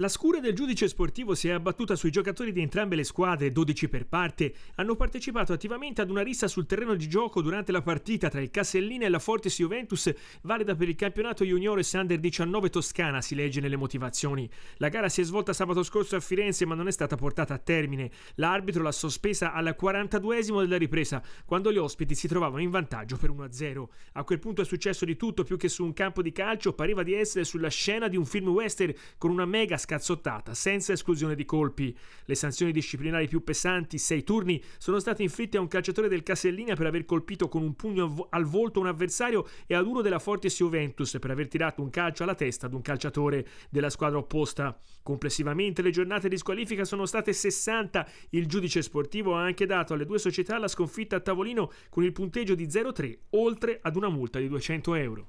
La scura del giudice sportivo si è abbattuta sui giocatori di entrambe le squadre, 12 per parte. Hanno partecipato attivamente ad una rissa sul terreno di gioco durante la partita tra il Cassellina e la Fortis Juventus, valida per il campionato Juniores Under 19 Toscana, si legge nelle motivazioni. La gara si è svolta sabato scorso a Firenze ma non è stata portata a termine. L'arbitro l'ha sospesa al 42esimo della ripresa, quando gli ospiti si trovavano in vantaggio per 1-0. A quel punto è successo di tutto, più che su un campo di calcio, pareva di essere sulla scena di un film western con una mega scazzottata, senza esclusione di colpi. Le sanzioni disciplinari più pesanti, sei turni, sono state inflitte a un calciatore del Casellina per aver colpito con un pugno al volto un avversario e ad uno della Fortis Juventus per aver tirato un calcio alla testa ad un calciatore della squadra opposta. Complessivamente le giornate di squalifica sono state 60. Il giudice sportivo ha anche dato alle due società la sconfitta a tavolino con il punteggio di 0-3, oltre ad una multa di 200 euro.